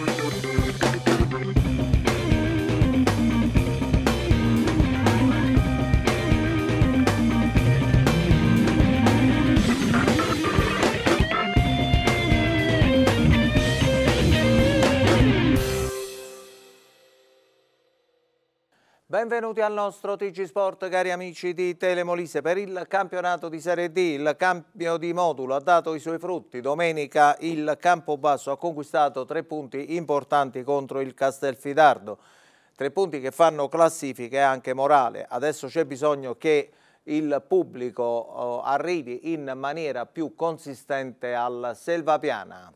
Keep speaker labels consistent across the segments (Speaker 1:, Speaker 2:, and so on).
Speaker 1: Música Benvenuti al nostro TG Sport, cari amici di Telemolise. Per il campionato di Serie D, il cambio di modulo ha dato i suoi frutti. Domenica il Campobasso ha conquistato tre punti importanti contro il Castelfidardo. Tre punti che fanno classifica e anche morale. Adesso c'è bisogno che il pubblico oh, arrivi in maniera più consistente al Selvapiana.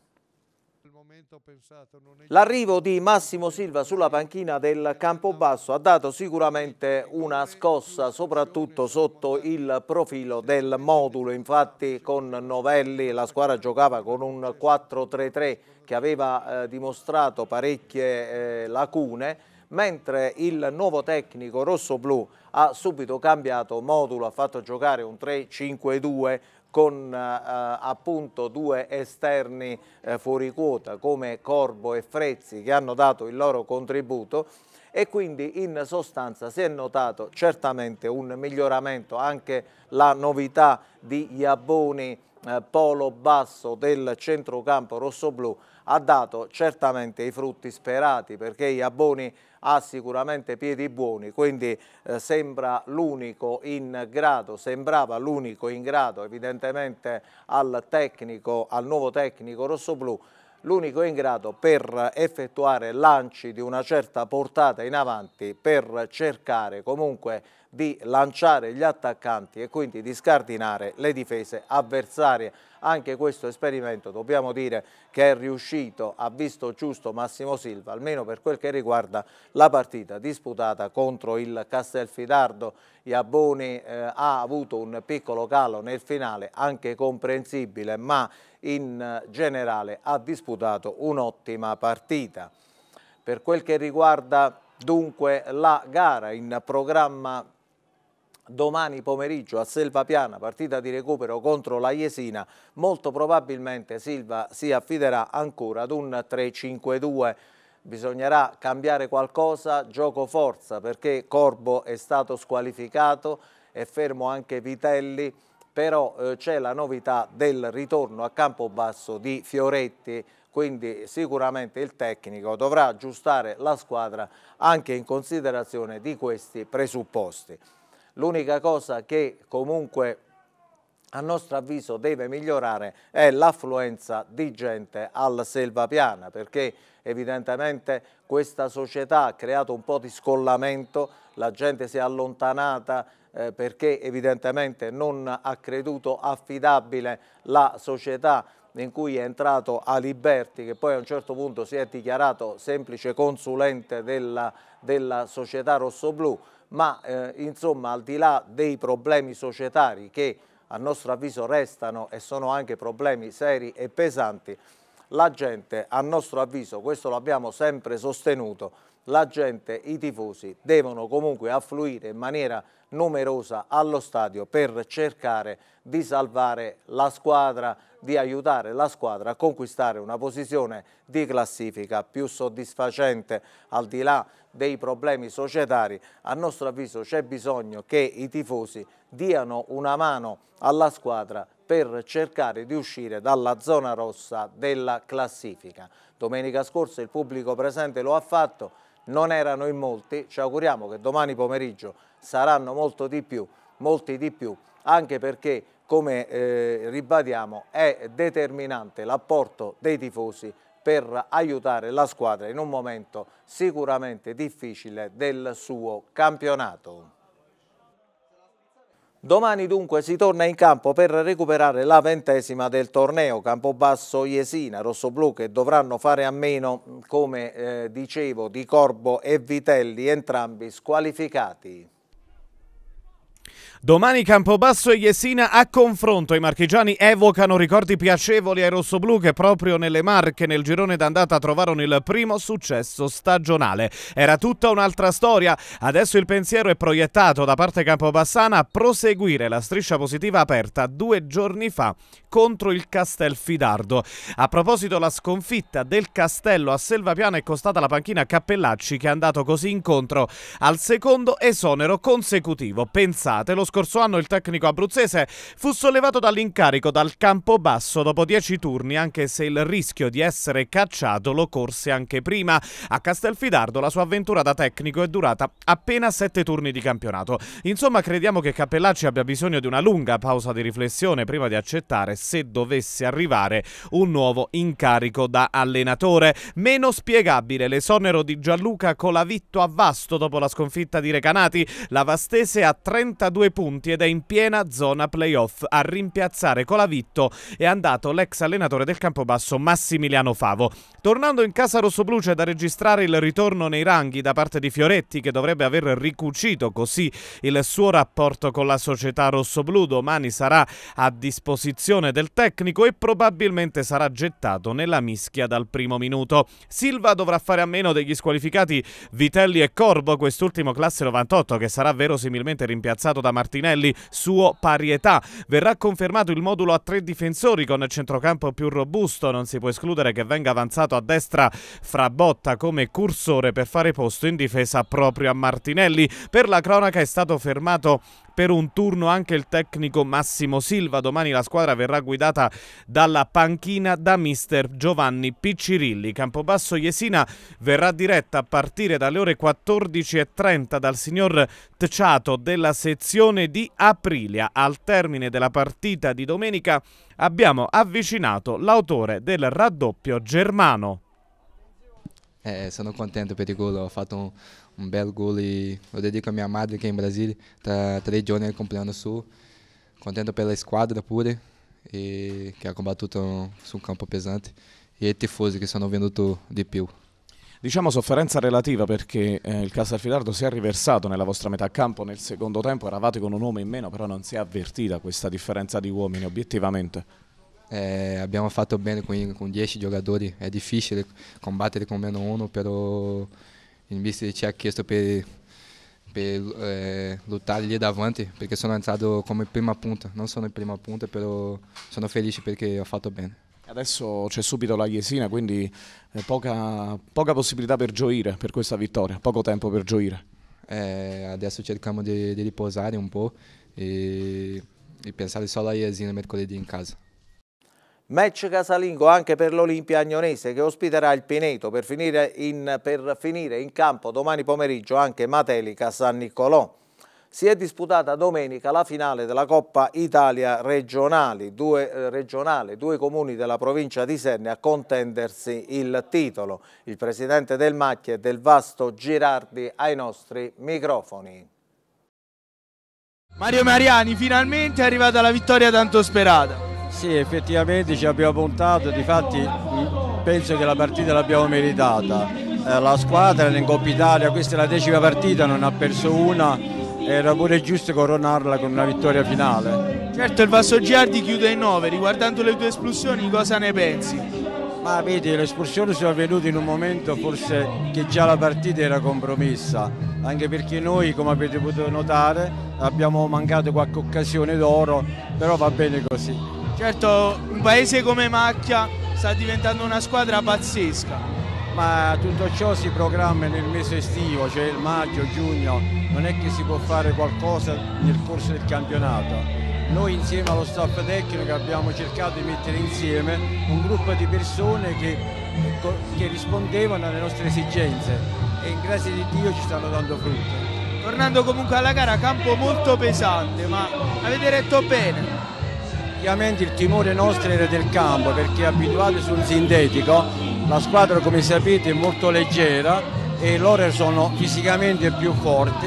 Speaker 1: L'arrivo di Massimo Silva sulla panchina del Campobasso ha dato sicuramente una scossa, soprattutto sotto il profilo del modulo. Infatti con Novelli la squadra giocava con un 4-3-3 che aveva eh, dimostrato parecchie eh, lacune, mentre il nuovo tecnico rosso-blu ha subito cambiato modulo, ha fatto giocare un 3-5-2 con eh, eh, appunto due esterni eh, fuori quota come Corbo e Frezzi che hanno dato il loro contributo e quindi in sostanza si è notato certamente un miglioramento, anche la novità di Iaboni eh, polo basso del centrocampo rossoblu ha dato certamente i frutti sperati perché Iaboni ha sicuramente piedi buoni, quindi eh, sembra l'unico in grado, sembrava l'unico in grado evidentemente al, tecnico, al nuovo tecnico rossoblù l'unico in grado per effettuare lanci di una certa portata in avanti per cercare comunque di lanciare gli attaccanti e quindi di scardinare le difese avversarie. Anche questo esperimento dobbiamo dire che è riuscito, ha visto giusto Massimo Silva, almeno per quel che riguarda la partita disputata contro il Castelfidardo. Iaboni eh, ha avuto un piccolo calo nel finale, anche comprensibile, ma in generale ha disputato un'ottima partita. Per quel che riguarda dunque la gara in programma domani pomeriggio a Selva Piana, partita di recupero contro la Jesina, molto probabilmente Silva si affiderà ancora ad un 3-5-2. Bisognerà cambiare qualcosa, gioco forza, perché Corbo è stato squalificato, è fermo anche Vitelli, però eh, c'è la novità del ritorno a campo basso di Fioretti, quindi sicuramente il tecnico dovrà aggiustare la squadra anche in considerazione di questi presupposti. L'unica cosa che comunque a nostro avviso deve migliorare è l'affluenza di gente al Selva Piana perché evidentemente questa società ha creato un po' di scollamento, la gente si è allontanata eh, perché evidentemente non ha creduto affidabile la società in cui è entrato Aliberti che poi a un certo punto si è dichiarato semplice consulente della, della società rossoblù, ma eh, insomma al di là dei problemi societari che a nostro avviso restano e sono anche problemi seri e pesanti, la gente a nostro avviso, questo lo abbiamo sempre sostenuto, la gente, i tifosi devono comunque affluire in maniera numerosa allo stadio per cercare di salvare la squadra, di aiutare la squadra a conquistare una posizione di classifica più soddisfacente al di là dei problemi societari. A nostro avviso c'è bisogno che i tifosi diano una mano alla squadra per cercare di uscire dalla zona rossa della classifica. Domenica scorsa il pubblico presente lo ha fatto, non erano in molti, ci auguriamo che domani pomeriggio saranno molto di più, molti di più, anche perché come eh, ribadiamo è determinante l'apporto dei tifosi per aiutare la squadra in un momento sicuramente difficile del suo campionato. Domani dunque si torna in campo per recuperare la ventesima del torneo, Campobasso, Iesina, Rossoblu che dovranno fare a meno, come eh, dicevo, di Corbo e Vitelli, entrambi squalificati.
Speaker 2: Domani Campobasso e Jesina a confronto. I marchigiani evocano ricordi piacevoli ai rossoblù che proprio nelle Marche nel girone d'andata trovarono il primo successo stagionale. Era tutta un'altra storia. Adesso il pensiero è proiettato da parte campobassana a proseguire la striscia positiva aperta due giorni fa contro il Castelfidardo. A proposito, la sconfitta del Castello a Selvapiana è costata la panchina a Cappellacci che è andato così incontro al secondo esonero consecutivo. Pensate, lo scorso anno il tecnico abruzzese fu sollevato dall'incarico dal campo basso dopo dieci turni, anche se il rischio di essere cacciato lo corse anche prima. A Castelfidardo la sua avventura da tecnico è durata appena sette turni di campionato. Insomma, crediamo che Cappellacci abbia bisogno di una lunga pausa di riflessione prima di accettare se dovesse arrivare un nuovo incarico da allenatore. Meno spiegabile l'esonero di Gianluca Colavitto a Vasto dopo la sconfitta di Recanati. La Vastese ha 32 punti punti ed è in piena zona playoff a rimpiazzare Colavitto è andato l'ex allenatore del Campobasso Massimiliano Favo. Tornando in casa rossoblu c'è da registrare il ritorno nei ranghi da parte di Fioretti che dovrebbe aver ricucito così il suo rapporto con la società rossoblu. Domani sarà a disposizione del tecnico e probabilmente sarà gettato nella mischia dal primo minuto. Silva dovrà fare a meno degli squalificati Vitelli e Corbo, quest'ultimo classe 98 che sarà verosimilmente rimpiazzato da Martino Martinelli, suo parietà. Verrà confermato il modulo a tre difensori con centrocampo più robusto, non si può escludere che venga avanzato a destra Frabotta come cursore per fare posto in difesa proprio a Martinelli. Per la cronaca è stato fermato per un turno anche il tecnico Massimo Silva. Domani la squadra verrà guidata dalla panchina da mister Giovanni Piccirilli. Campobasso Jesina verrà diretta a partire dalle ore 14.30 dal signor Tciato della sezione stazione di Aprilia. Al termine della partita di domenica abbiamo avvicinato l'autore del raddoppio Germano. É, eh, sono contento per il gol, ho fatto un, un bel gol e lo dedico a mia madre
Speaker 3: che è in Brasile, tra tre giorni al compleanno suo. Contento per la squadra pure,
Speaker 2: e, che ha combattuto su un campo pesante, e i tifosi che sono venuti di più diciamo sofferenza relativa perché eh, il Castelfidardo si è riversato nella vostra metà campo nel secondo tempo, eravate con un uomo in meno, però non si è avvertita questa differenza di uomini obiettivamente. Eh, abbiamo fatto bene con, 10 giocatori, è difficile combattere
Speaker 3: con meno uno, però in vista mister ci ha chiesto per, per eh, lottare lì davanti, perché sono entrato come prima punta, non sono in prima punta, però
Speaker 2: sono felice perché ho fatto bene. Adesso c'è subito la Jesina, quindi eh, poca, poca, possibilità per gioire per questa vittoria, poco tempo per gioire. Eh, adesso
Speaker 3: cerchiamo di, di, riposare un po' e, e pensare solo alla Jesina mercoledì in casa.
Speaker 1: Match casalingo anche per l'Olimpia Agnonese che ospiterà il Pineto per finire in, per finire in campo domani pomeriggio anche Matelica San Nicolò si è disputata domenica la finale della Coppa Italia regionali, due, eh, regionale, due comuni della provincia di Senne a contendersi il titolo. Il presidente del Macchia e del Vasto Girardi ai nostri microfoni. Mario
Speaker 4: Mariani, finalmente è arrivata la vittoria tanto sperata.
Speaker 5: Sì, effettivamente ci abbiamo puntato, difatti mm, penso che la partita l'abbiamo meritata. Eh, la squadra in Coppa Italia, questa è la decima partita, non ha perso una era pure giusto coronarla con una vittoria finale.
Speaker 4: Certo il Vasso Giardi chiude in 9, riguardando le tue espulsioni cosa ne pensi? Ma vedi, le espulsioni sono avvenute in un
Speaker 5: momento forse che già la partita era compromessa, anche perché noi, come avete potuto notare, abbiamo mancato qualche occasione d'oro, però va bene così.
Speaker 4: Certo, un paese come Macchia sta diventando una squadra pazzesca
Speaker 5: ma tutto ciò si programma nel mese estivo, cioè il maggio, giugno, non è che si può fare qualcosa nel corso del campionato. Noi insieme allo staff tecnico abbiamo cercato di mettere insieme un gruppo di persone che, che rispondevano alle nostre esigenze e grazie di Dio ci stanno dando frutto. Tornando comunque alla gara, campo molto pesante, ma avete retto bene Ovviamente il timore nostro era del campo perché abituati su un sintetico la squadra come sapete è molto leggera e loro sono fisicamente più forti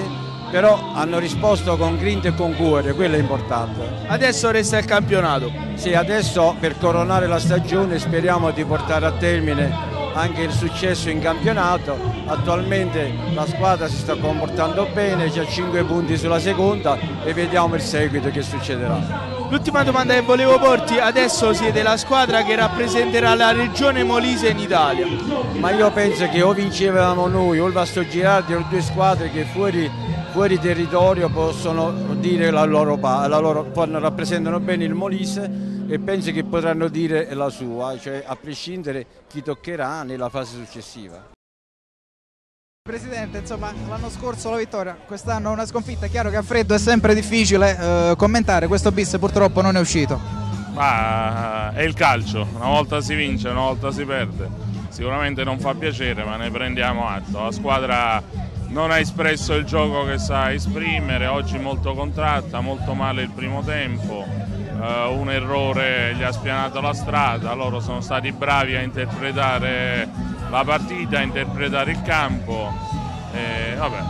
Speaker 5: però hanno risposto con grinta e con cuore, quello è importante. Adesso resta il campionato? Sì, adesso per coronare la stagione speriamo di portare a termine anche il successo in campionato. Attualmente la squadra si sta comportando bene, c'è 5 punti sulla seconda e vediamo il seguito che succederà. L'ultima domanda che volevo porti,
Speaker 4: adesso siete la squadra che rappresenterà la regione Molise in Italia.
Speaker 5: Ma io penso che o vincevamo noi o il Vasto Girardi o due squadre che fuori, fuori territorio possono dire la loro, la loro, rappresentano bene il Molise e penso che potranno dire la sua, cioè a prescindere chi toccherà nella fase successiva.
Speaker 6: Presidente, insomma l'anno scorso la vittoria, quest'anno una sconfitta, è chiaro che a
Speaker 1: freddo è sempre difficile eh, commentare, questo bis purtroppo non è uscito.
Speaker 7: Ma eh, è il calcio, una volta si vince, una volta si perde, sicuramente non fa piacere ma ne prendiamo atto, la squadra non ha espresso il gioco che sa esprimere, oggi molto contratta, molto male il primo tempo, eh, un errore gli ha spianato la strada, loro sono stati bravi a interpretare la partita, a interpretare il campo. E, vabbè,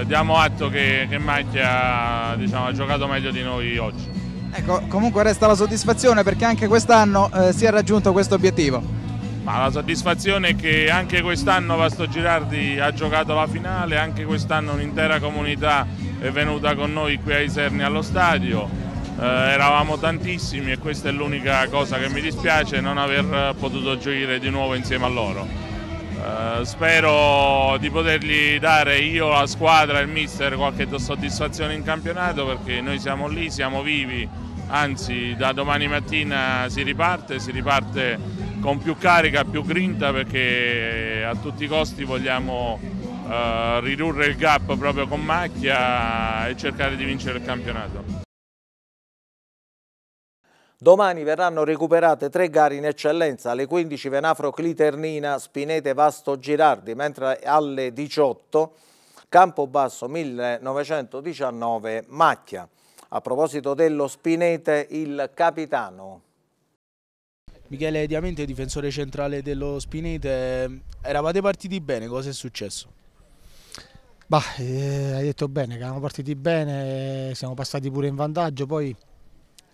Speaker 7: eh, diamo atto che, che Macchia diciamo, ha giocato meglio di noi oggi.
Speaker 6: Ecco, comunque resta la soddisfazione perché anche quest'anno eh, si è raggiunto questo obiettivo.
Speaker 7: Ma la soddisfazione è che anche quest'anno Vasto Girardi ha giocato la finale, anche quest'anno un'intera comunità è venuta con noi qui a Iserni allo stadio eh, eravamo tantissimi e questa è l'unica cosa che mi dispiace, non aver eh, potuto gioire di nuovo insieme a loro. Eh, spero di potergli dare io, la squadra e il mister qualche soddisfazione in campionato perché noi siamo lì, siamo vivi, anzi da domani mattina si riparte, si riparte con più carica, più grinta perché a tutti i costi vogliamo eh, ridurre il gap proprio con Macchia e cercare di vincere il campionato.
Speaker 1: Domani verranno recuperate tre gare in eccellenza, alle 15 Venafro Cliternina, Spinete Vasto Girardi, mentre alle 18 Campobasso 1919 Macchia. A proposito dello Spinete, il
Speaker 4: capitano. Michele Diamente, difensore centrale dello Spinete, eravate partiti bene, cosa è successo? Bah, eh, hai detto bene, che eravamo partiti bene, siamo passati pure in vantaggio, poi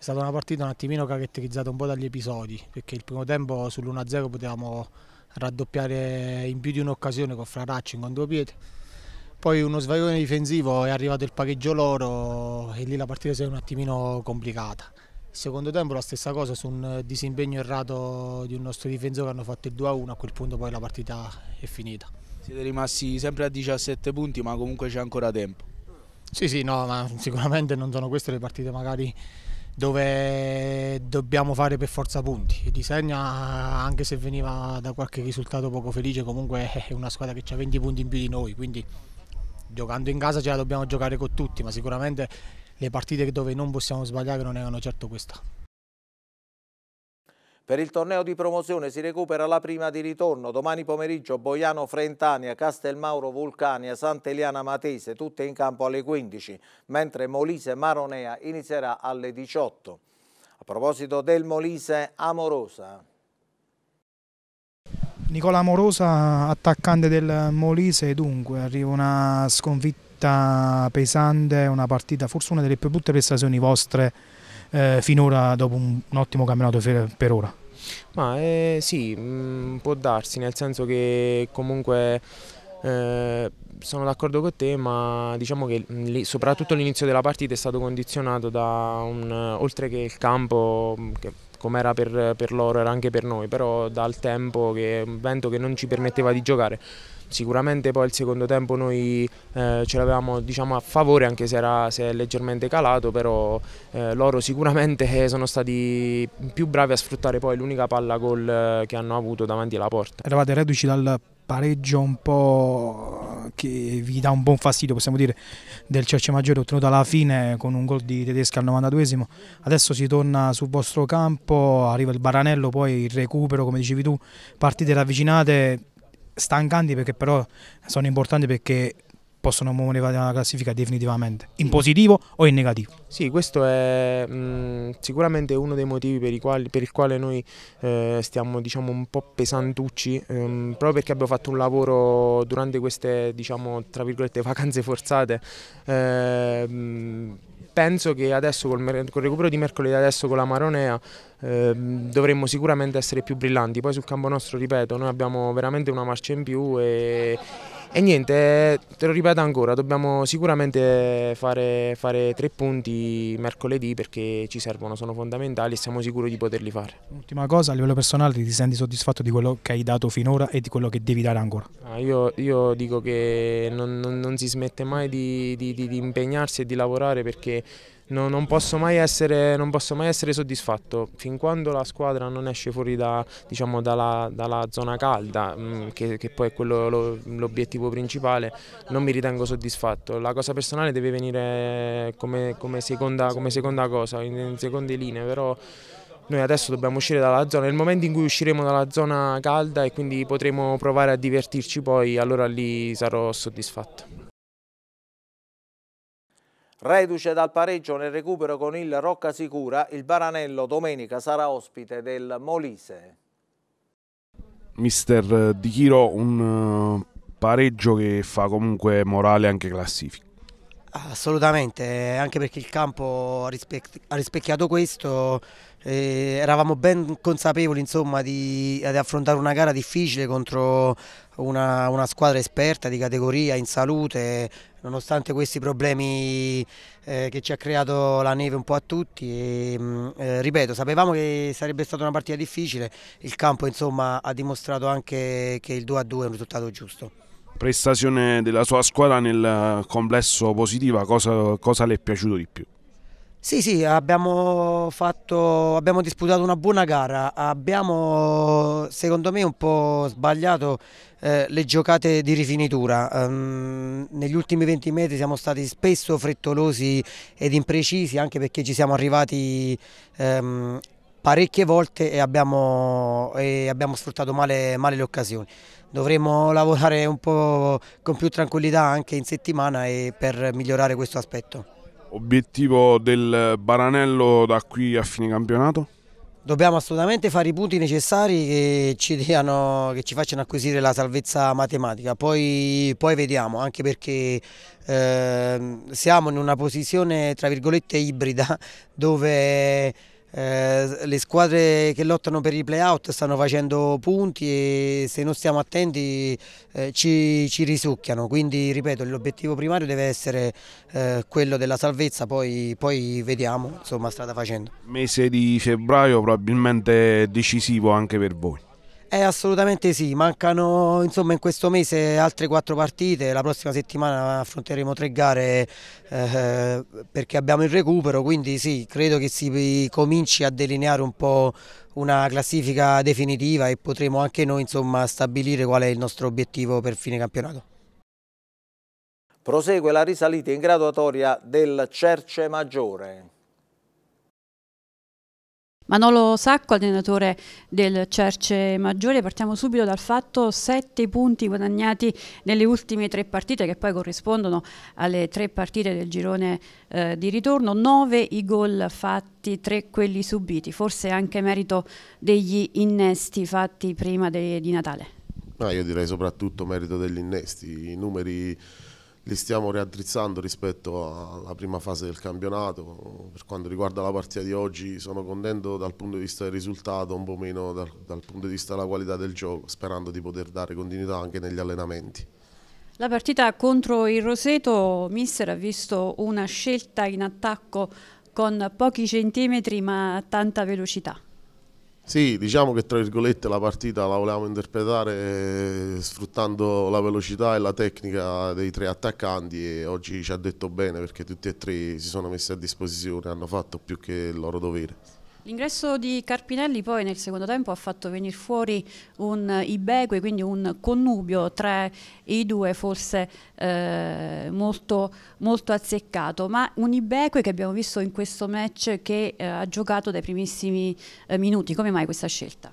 Speaker 4: è stata una partita un attimino caratterizzata un po' dagli episodi, perché il primo tempo sull'1-0 potevamo raddoppiare in più di un'occasione con Fraracci in due piedi. Poi uno svarione difensivo è arrivato il pareggio loro e lì la partita si è un attimino complicata. Il secondo tempo la stessa cosa su un disimpegno errato di un nostro difensore hanno fatto il 2-1, a quel punto poi la partita è finita. Siete rimasti sempre a 17 punti ma comunque c'è ancora tempo. Sì, sì, no, ma sicuramente non sono queste le partite magari dove dobbiamo fare per forza punti. Disegna, anche se veniva da qualche risultato poco felice, comunque è una squadra che ha 20 punti in più di noi, quindi giocando in casa ce la dobbiamo giocare con tutti, ma sicuramente le partite dove non possiamo sbagliare non erano certo questa.
Speaker 1: Per il torneo di promozione si recupera la prima di ritorno. Domani pomeriggio Boiano Frentania, Castelmauro Vulcania, Sant'Eliana Matese, tutte in campo alle 15, mentre Molise Maronea inizierà alle 18. A proposito del Molise Amorosa.
Speaker 2: Nicola Amorosa, attaccante del Molise, dunque arriva una sconfitta pesante, una partita forse una delle più brutte prestazioni vostre eh, finora dopo un, un ottimo campionato per, per ora.
Speaker 6: Ma eh, sì, mh, mm, può darsi, nel senso che comunque eh, sono d'accordo con te, ma diciamo che mm, lì, soprattutto l'inizio della partita è stato condizionato da un, eh, oltre che il campo, mm, che come era per, per loro era anche per noi, però dal tempo, che, un vento che non ci permetteva di giocare. Sicuramente poi il secondo tempo noi eh, ce l'avevamo diciamo, a favore anche se, era, se è leggermente calato, però eh, loro sicuramente sono stati più bravi a sfruttare poi l'unica palla gol eh, che hanno avuto davanti alla porta.
Speaker 2: Eravate reduci dal pareggio un po' eh, che vi dà un buon fastidio, possiamo dire, del Cerce Maggiore ottenuto alla fine con un gol di Tedesca al 92esimo. Adesso si torna sul vostro campo, arriva il Baranello, poi il recupero, come dicevi tu, partite ravvicinate, stancanti perché però sono importanti perché possono muovere la classifica definitivamente, in mm.
Speaker 6: positivo o in negativo. Sì, questo è mh, mm, sicuramente uno dei motivi per, quali, per il quale noi eh, stiamo diciamo, un po' pesantucci, ehm, proprio perché abbiamo fatto un lavoro durante queste diciamo, vacanze forzate. Ehm, penso che adesso col, col, recupero di mercoledì, adesso con la Maronea, eh, dovremmo sicuramente essere più brillanti. Poi sul campo nostro, ripeto, noi abbiamo veramente una marcia in più e e niente, eh, te lo ripeto ancora, dobbiamo sicuramente fare, fare, tre punti mercoledì perché ci servono, sono fondamentali e siamo sicuri di poterli fare.
Speaker 2: Ultima cosa, a livello personale ti senti soddisfatto di quello che hai dato finora e di quello che devi dare ancora?
Speaker 6: Ah, io, io, dico che non, non, non, si smette mai di, di, di, di impegnarsi e di lavorare perché No, non, posso essere, non, posso mai essere, soddisfatto. Fin quando la squadra non esce fuori da, diciamo, dalla, dalla, zona calda, mm, che, che poi è quello, l'obiettivo principale, non mi ritengo soddisfatto. La cosa personale deve venire come, come, seconda, come seconda, cosa, in, in seconde linee, però noi adesso dobbiamo uscire dalla zona, nel momento in cui usciremo dalla zona calda e quindi potremo provare a divertirci poi, allora lì sarò soddisfatto.
Speaker 1: Reduce dal pareggio nel recupero con il Rocca Sicura, il Baranello domenica sarà ospite del Molise.
Speaker 8: Mister Di Chiro, un eh, pareggio che fa comunque morale anche classifica.
Speaker 9: Assolutamente, anche perché il campo ha rispecchiato questo, eh, eravamo ben consapevoli insomma, di, di, affrontare una gara difficile contro una, una, squadra esperta di categoria, in salute, nonostante questi problemi eh, che ci ha creato la neve un po' a tutti. E, mm, eh, ripeto, sapevamo che sarebbe stata una partita difficile, il campo insomma, ha dimostrato anche che il 2-2 è un risultato giusto.
Speaker 8: Prestazione della sua squadra nel complesso positiva, cosa, cosa le è piaciuto di più?
Speaker 9: Sì, sì, abbiamo, fatto, abbiamo, disputato una buona gara, abbiamo secondo me un po' sbagliato eh, le giocate di rifinitura, um, negli ultimi 20 metri siamo stati spesso frettolosi ed imprecisi anche perché ci siamo arrivati um, parecchie volte e abbiamo, e abbiamo sfruttato male, male, le occasioni. Dovremmo lavorare un po' con più tranquillità anche in settimana per migliorare questo aspetto.
Speaker 8: Obiettivo del Baranello da qui a fine campionato?
Speaker 9: Dobbiamo assolutamente fare i punti necessari che ci, diano, che ci facciano acquisire la salvezza matematica, poi, poi vediamo, anche perché eh, siamo in una posizione tra virgolette ibrida dove eh, le squadre che lottano per i playout stanno facendo punti e se non stiamo attenti eh, ci, ci, risucchiano, quindi ripeto l'obiettivo primario deve essere eh, quello della salvezza, poi, poi vediamo insomma strada facendo.
Speaker 8: Mese di febbraio probabilmente decisivo anche per voi.
Speaker 9: Eh, assolutamente sì, mancano insomma, in questo mese altre quattro partite, la prossima settimana affronteremo tre gare eh, perché abbiamo il recupero, quindi sì, credo che si cominci a delineare un po' una classifica definitiva e potremo anche noi insomma, stabilire qual è il nostro obiettivo per fine campionato.
Speaker 1: Prosegue la risalita in graduatoria del Cerce Maggiore.
Speaker 10: Manolo Sacco, allenatore del Cerce Maggiore, partiamo subito dal fatto sette punti guadagnati nelle ultime tre partite che poi corrispondono alle tre partite del girone eh, di ritorno, nove i gol fatti, tre quelli subiti, forse anche merito degli innesti fatti prima de, di Natale.
Speaker 11: No, io direi soprattutto merito degli innesti, i numeri li stiamo riaddrizzando rispetto alla prima fase del campionato. Per quanto riguarda la partita di oggi sono contento dal punto di vista del risultato, un po' meno dal, dal punto di vista della qualità del gioco, sperando di poter dare continuità anche negli allenamenti.
Speaker 10: La partita contro il Roseto, mister, ha visto una scelta in attacco con pochi centimetri ma tanta velocità.
Speaker 11: Sì, diciamo che tra virgolette la partita la volevamo interpretare eh, sfruttando la velocità e la tecnica dei tre attaccanti e oggi ci ha detto bene perché tutti e tre si sono messi a disposizione, hanno fatto più che il loro dovere.
Speaker 10: L'ingresso di Carpinelli poi nel secondo tempo ha fatto venire fuori un ibeque, quindi un connubio tra i due forse eh, molto, molto, azzeccato, ma un ibeque che abbiamo visto in questo match che eh, ha giocato dai primissimi eh, minuti. Come mai questa scelta?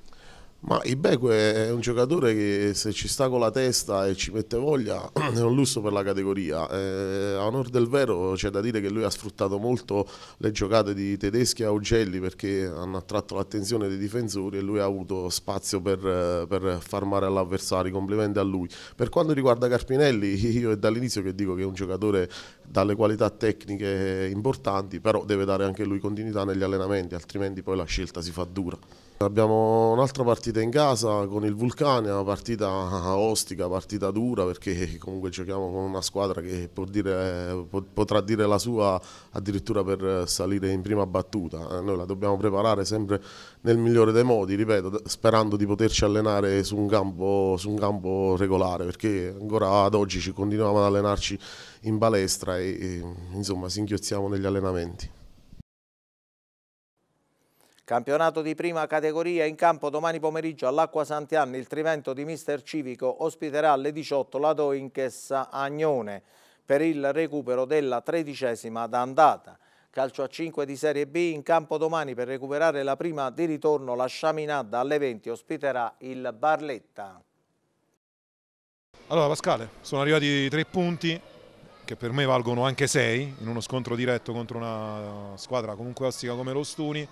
Speaker 11: Ma Ibeque è un giocatore che se ci sta con la testa e ci mette voglia è un lusso per la categoria. Eh, a onore del vero c'è da dire che lui ha sfruttato molto le giocate di Tedeschi e Augelli perché hanno attratto l'attenzione dei difensori e lui ha avuto spazio per, per far male all'avversario. Complimenti a lui. Per quanto riguarda Carpinelli, io è dall'inizio che dico che è un giocatore dalle qualità tecniche importanti, però deve dare anche lui continuità negli allenamenti, altrimenti poi la scelta si fa dura. Abbiamo un'altra partita in casa con il Vulcania, partita ostica, partita dura perché comunque giochiamo con una squadra che dire, potrà dire la sua addirittura per salire in prima battuta. Eh, noi la dobbiamo preparare sempre nel migliore dei modi, ripeto, sperando di poterci allenare su un campo, su un campo regolare perché ancora ad oggi ci continuiamo ad allenarci in palestra e, e insomma singhiozziamo negli allenamenti.
Speaker 1: Campionato di prima categoria in campo domani pomeriggio all'Acqua Santianni. Il Trivento di Mister Civico ospiterà alle 18 la Doinches Agnone per il recupero della tredicesima d'andata. Calcio a 5 di Serie B in campo domani per recuperare la prima di ritorno la Sciaminadda alle 20 ospiterà il Barletta.
Speaker 8: Allora Pascale, sono arrivati tre punti che per me valgono anche sei in uno scontro diretto contro una squadra comunque ostica come lo Stuni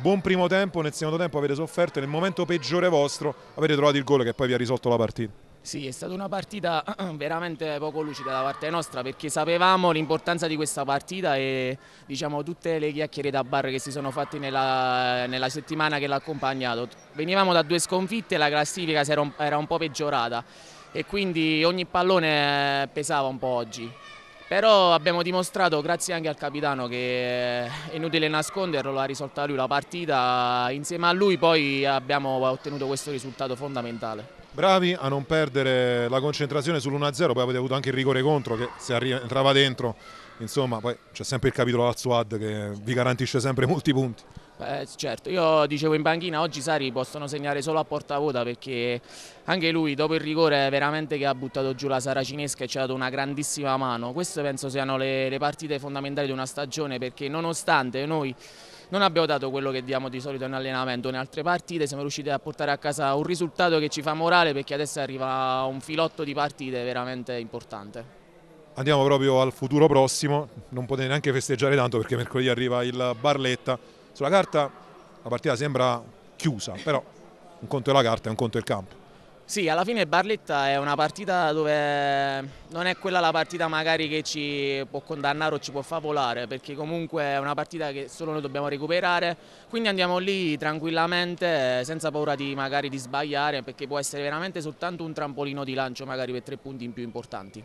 Speaker 8: buon primo tempo, nel secondo tempo avete sofferto e nel momento peggiore vostro avete trovato il gol che poi vi ha risolto la partita.
Speaker 4: Sì, è stata una partita veramente poco lucida da parte nostra perché sapevamo l'importanza di questa partita e diciamo, tutte le chiacchiere da bar che si sono fatte nella, nella settimana che l'ha accompagnato. Venivamo da due sconfitte, la classifica era un po' peggiorata e quindi ogni pallone eh, pesava un po' oggi. Però abbiamo dimostrato, grazie anche al capitano, che è inutile nasconderlo, l'ha risolta lui la partita. Insieme a lui poi abbiamo ottenuto questo risultato fondamentale.
Speaker 8: Bravi a non perdere la concentrazione sull'1-0, poi avete avuto anche il rigore contro che se entrava dentro, insomma, poi c'è sempre il capitolo al SWAD che vi garantisce sempre molti punti.
Speaker 4: Eh, certo, io dicevo in panchina oggi Sari possono segnare solo a porta vuota perché anche lui dopo il rigore veramente che ha buttato giù la saracinesca e ci ha dato una grandissima mano. Queste penso siano le, le partite fondamentali di una stagione perché nonostante noi non abbiamo dato quello che diamo di solito in allenamento, in altre partite siamo riusciti a portare a casa un risultato che ci fa morale perché adesso arriva un filotto di partite veramente importante.
Speaker 8: Andiamo proprio al futuro prossimo, non potete neanche festeggiare tanto perché mercoledì arriva il Barletta, sulla carta la partita sembra chiusa, però un conto è la carta e un conto è il campo.
Speaker 4: Sì, alla fine Barletta è una partita dove non è quella la partita magari che ci può condannare o ci può favolare, perché comunque è una partita che solo noi dobbiamo recuperare, quindi andiamo lì tranquillamente, senza paura di magari di sbagliare, perché può essere veramente soltanto un trampolino di lancio magari per tre punti in più importanti.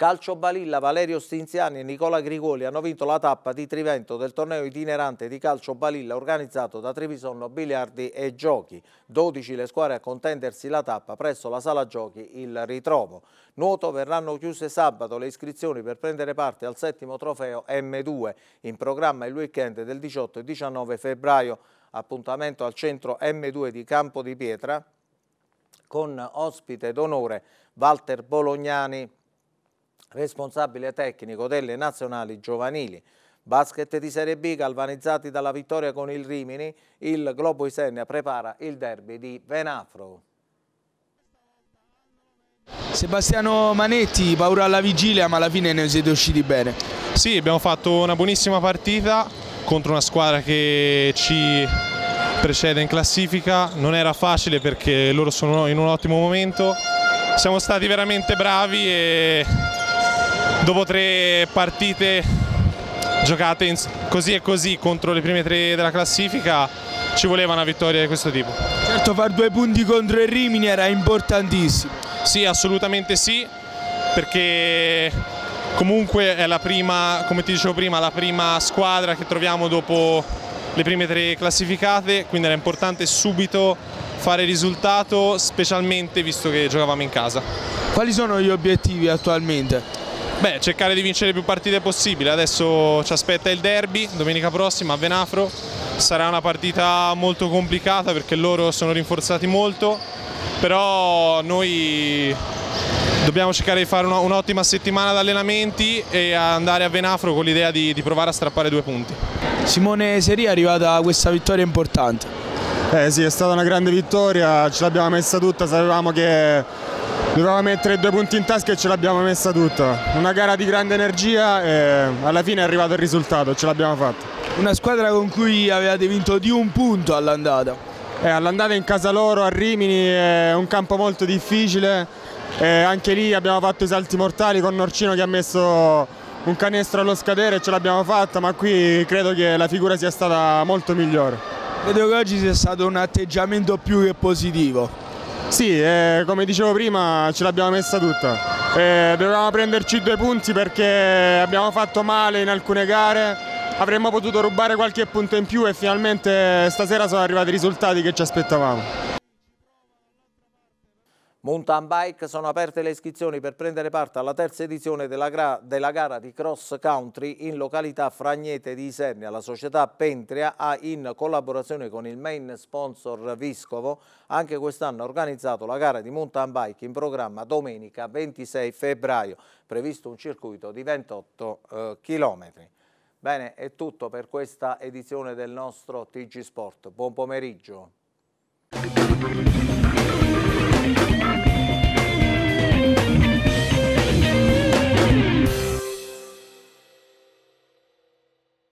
Speaker 4: Calcio
Speaker 1: Balilla, Valerio Stinziani e Nicola Grigoli hanno vinto la tappa di Trivento del torneo itinerante di calcio Balilla organizzato da Trevisonno Biliardi e Giochi. 12 le squadre a contendersi la tappa presso la sala giochi Il Ritrovo. Nuoto verranno chiuse sabato le iscrizioni per prendere parte al settimo trofeo M2 in programma il weekend del 18 e 19 febbraio. Appuntamento al centro M2 di Campo di Pietra con ospite d'onore Walter Bolognani responsabile tecnico delle nazionali giovanili. Basket di Serie B galvanizzati dalla vittoria con il Rimini, il Globo Isennia prepara il derby di Venafro.
Speaker 4: Sebastiano Manetti, paura alla vigilia
Speaker 8: ma alla fine ne siete usciti bene. Sì, abbiamo fatto una buonissima partita contro una squadra che ci precede in classifica, non era facile perché loro sono in un ottimo momento, siamo stati veramente bravi e dopo tre partite giocate così e così contro le prime tre della classifica ci voleva una vittoria di questo tipo. Certo far due punti contro il Rimini era importantissimo. Sì, assolutamente sì, perché comunque è la prima, come ti dicevo prima, la prima squadra che troviamo dopo le prime tre classificate, quindi era importante subito fare risultato, specialmente visto che giocavamo in casa. Quali sono gli obiettivi attualmente? Beh, cercare di vincere più partite possibile, adesso ci aspetta il derby, domenica prossima a Venafro, sarà una partita molto complicata perché loro sono rinforzati molto, però noi dobbiamo cercare di fare un'ottima settimana di allenamenti e andare a Venafro con l'idea di, di, provare a strappare due punti.
Speaker 3: Simone Seri è arrivata questa vittoria importante. Eh sì, è stata una grande vittoria, ce l'abbiamo messa tutta, sapevamo che dovevamo mettere due punti in tasca e ce l'abbiamo messa tutta. Una gara di grande energia e alla fine è arrivato il risultato, ce l'abbiamo fatta. Una squadra con cui avevate vinto di un punto all'andata. Eh, all'andata in casa loro a Rimini è un campo molto difficile, eh, anche lì abbiamo fatto i salti mortali con Norcino che ha messo un canestro allo scadere e ce l'abbiamo fatta, ma qui credo che la figura sia stata molto migliore. Credo che oggi sia stato un atteggiamento più che positivo. Sì, eh, come dicevo prima ce l'abbiamo messa tutta. Eh, dovevamo prenderci due punti perché abbiamo fatto male in alcune gare, avremmo potuto rubare qualche punto in più e finalmente stasera sono arrivati i risultati che ci aspettavamo.
Speaker 1: Mountain Bike sono aperte le iscrizioni per prendere parte alla terza edizione della, della, gara di cross country in località Fragnete di Isernia. La società Pentria ha in collaborazione con il main sponsor Viscovo anche quest'anno organizzato la gara di mountain bike in programma domenica 26 febbraio, previsto un circuito di 28 eh, km. Bene, è tutto per questa edizione del nostro TG Sport. Buon pomeriggio. Thank you.